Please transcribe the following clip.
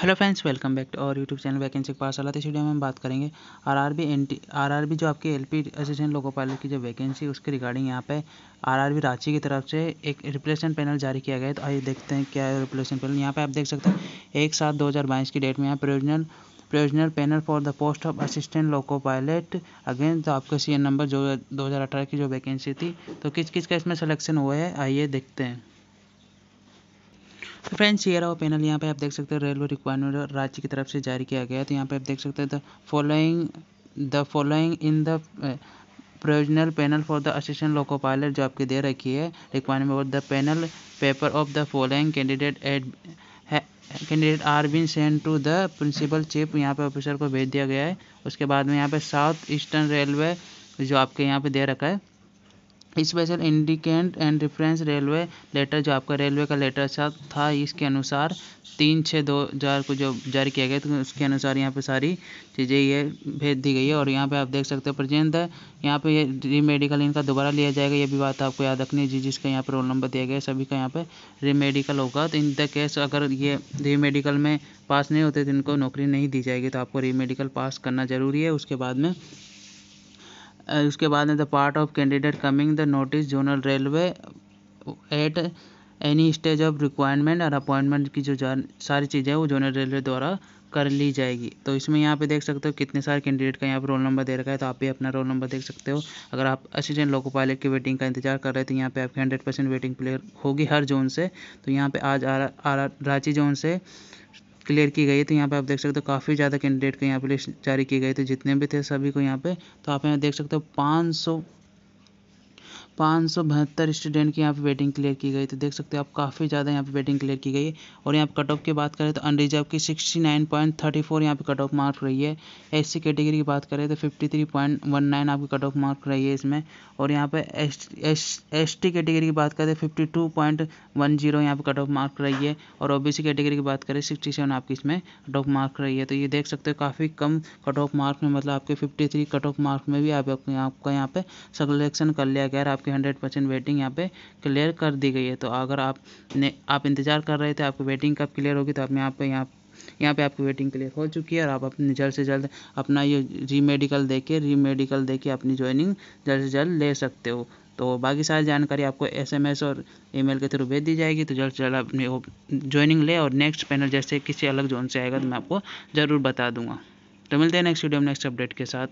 hello friends welcome back to और YouTube channel vacancy pass वाला इस वीडियो में हम बात करेंगे आरआरबी एनटी आरआरबी जो आपकी एलपी असिस्टेंट लोको पायलट की जो वैकेंसी उसके रिगार्डिंग यहाँ पे आरआरबी रांची की तरफ से एक रिप्लेसमेंट पैनल जारी किया गया है तो आइए देखते हैं क्या है रिप्लेसमेंट पैनल यहाँ पर आप देख सकते हैं एक सात दो की डेट में यहाँ provisional provisional panel for the post of assistant loco pilot again तो आपका सी नंबर जो दो की जो वैकेंसी थी तो किस किस का इसमें सलेक्शन हुआ है आइए देखते हैं तो फ्रेंड्स ये रहा वो पैनल यहाँ पे आप देख सकते हैं रेलवे रिक्वायरमेंट राज्य की तरफ से जारी किया गया है तो यहाँ पे आप देख सकते हैं the following the following in the provisional panel for the assistant loco pilot जो आपकी दे रखी है रिक्वायरमेंट और the panel paper of the following candidate and candidate are been send to the principal chief यहाँ पे ऑफिसर को भेज दिया गया है उसके बाद में यहाँ पे साउथ ईस्टर्न रेलवे जो आपके यहाँ पे दे रखा है special indicant and reference railway letter जो आपका रेलवे का लेटर था, था इसके अनुसार तीन छः दो हज़ार को जो जारी किया गया तो उसके अनुसार यहाँ पे सारी चीज़ें ये भेज दी गई है और यहाँ पे आप देख सकते हो प्रजेंद है यहाँ पे ये रीमेडिकल इनका दोबारा लिया जाएगा ये भी बात आपको याद रखनी जी जिसका यहाँ पर रोल नंबर दिया गया सभी का यहाँ पर रीमेडिकल होगा तो इन द केस अगर ये रीमेडिकल में पास नहीं होते तो इनको नौकरी नहीं दी जाएगी तो आपको रीमेडिकल पास करना ज़रूरी है उसके बाद में उसके बाद में the part of candidate coming the notice zonal railway at any stage of requirement और अपॉइंटमेंट की जो सारी चीज़ें हैं वो जोनल रेलवे द्वारा कर ली जाएगी तो इसमें यहाँ पे देख सकते हो कितने सारे कैंडिडेट का यहाँ पर रोल नंबर दे रखा है तो आप भी अपना रोल नंबर देख सकते हो अगर आप असिस्टेंट लोको पायलट की वेटिंग का इंतजार कर रहे हैं तो यहाँ पे आपकी हंड्रेड परसेंट वेटिंग प्लेयर होगी हर जोन से तो यहाँ पे आज आ, आ, रांची जोन से क्लियर की गई है तो यहाँ पे आप देख सकते हो काफ़ी ज़्यादा कैंडिडेट के यहाँ पे लिस्ट जारी की गई थी तो जितने भी थे सभी को यहाँ पे तो आप यहाँ देख सकते हो पाँच पाँच सौ बहत्तर स्टूडेंट की यहाँ पे वेटिंग क्लियर की गई तो देख सकते हो आप काफ़ी ज़्यादा यहाँ पे वेटिंग क्लियर की गई है और यहाँ पे कट ऑफ की बात करें तो अनरिजर्व की sixty nine point thirty four यहाँ पे कट ऑफ मार्क रही है एस सी कैटेगरी की बात करें तो fifty three point one nine आपकी कट ऑफ मार्क रही है इसमें और यहाँ पे एस एस टी कैटेगरी की बात करें तो fifty two point one zero यहाँ पर कट ऑफ मार्क रही है और ओ बी सी कैटेगरी की बात करें सिक्सटी सेवन आपकी इसमें कट ऑफ मार्क रही है तो ये देख सकते हो काफ़ी कम कट ऑफ मार्क में मतलब आपके fifty three cut off mark में भी आपका यहाँ पर सलेक्शन कर लिया गया है आपकी हंड्रेड परसेंट वेटिंग यहाँ पे क्लियर कर दी गई है तो अगर आप ने आप इंतज़ार कर रहे थे आपकी वेटिंग कब क्लियर होगी तो आप यहाँ पे यहाँ यहाँ पे आपकी वेटिंग क्लियर हो चुकी है और आप अपने जल्द से जल्द अपना ये री मेडिकल दे के री मेडिकल दे के अपनी ज्वाइनिंग जल्द से जल्द ले सकते हो तो बाकी सारी जानकारी आपको एसएमएस और ईमेल के थ्रू भेज दी जाएगी तो जल्द से जल्द अपनी ज्वाइनिंग ले और नेक्स्ट पैनल जैसे किसी अलग जोन से आएगा तो मैं आपको ज़रूर बता दूंगा तो मिलते हैं नेक्स्ट वीडियो में नेक्स्ट अपडेट के साथ